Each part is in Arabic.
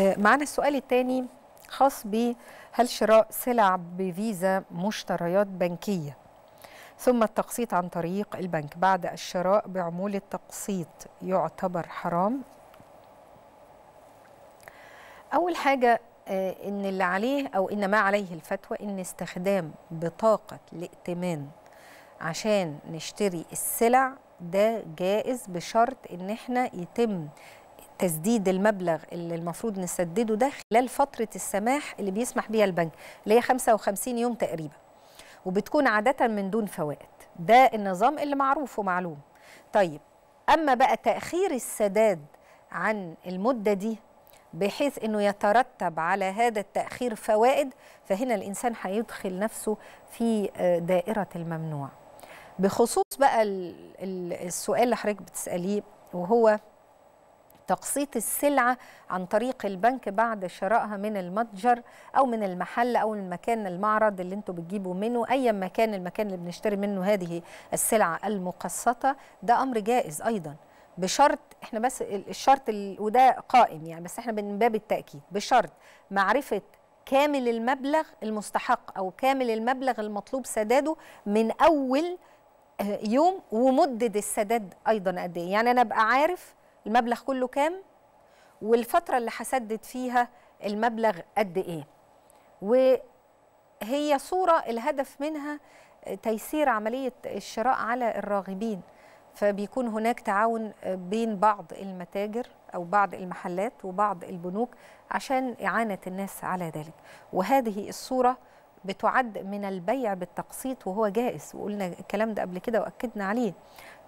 آه، معانا السؤال الثاني خاص ب هل شراء سلع بفيزا مشتريات بنكيه ثم التقسيط عن طريق البنك بعد الشراء بعمولة تقسيط يعتبر حرام أول حاجة آه، إن اللي عليه أو إن ما عليه الفتوى إن استخدام بطاقة الائتمان عشان نشتري السلع ده جائز بشرط إن إحنا يتم تسديد المبلغ اللي المفروض نسدده ده خلال فترة السماح اللي بيسمح بيها البنك اللي هي 55 يوم تقريبا وبتكون عادة من دون فوائد ده النظام اللي معروف ومعلوم طيب أما بقى تأخير السداد عن المدة دي بحيث انه يترتب على هذا التاخير فوائد فهنا الانسان هيدخل نفسه في آه، دائره الممنوع بخصوص بقى السؤال اللي حضرتك بتساليه وهو تقسيط السلعة عن طريق البنك بعد شرائها من المتجر أو من المحل أو المكان المعرض اللي انتوا بتجيبوا منه أي مكان المكان اللي بنشتري منه هذه السلعة المقسطة ده أمر جائز أيضاً بشرط احنا بس الشرط وده قائم يعني بس احنا من باب التاكيد بشرط معرفه كامل المبلغ المستحق او كامل المبلغ المطلوب سداده من اول آه، يوم ومده السداد ايضا قد ايه يعني انا ابقى عارف المبلغ كله كام والفترة اللي هسدد فيها المبلغ قد إيه وهي صورة الهدف منها تيسير عملية الشراء على الراغبين فبيكون هناك تعاون بين بعض المتاجر أو بعض المحلات وبعض البنوك عشان إعانة الناس على ذلك وهذه الصورة بتعد من البيع بالتقسيط وهو جائز وقلنا الكلام ده قبل كده وأكدنا عليه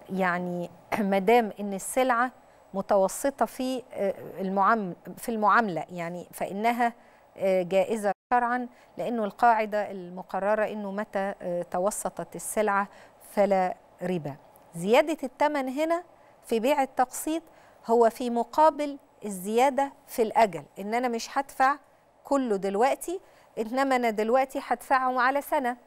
يعني مدام إن السلعة متوسطة في آه، المعامل في المعاملة يعني فإنها آه، جائزة شرعا لأنه القاعدة المقررة أنه متى آه، توسطت السلعة فلا ربا زيادة الثمن هنا في بيع التقسيط هو في مقابل الزيادة في الأجل إن أنا مش هدفع كله دلوقتي إنما أنا دلوقتي هدفعه على سنة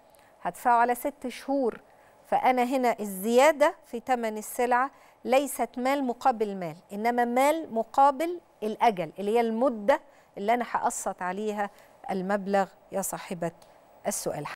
هدفعه على ست شهور فأنا هنا الزيادة في ثمن السلعة ليست مال مقابل مال انما مال مقابل الاجل اللي هي المده اللي انا هقسط عليها المبلغ يا صاحبه السؤال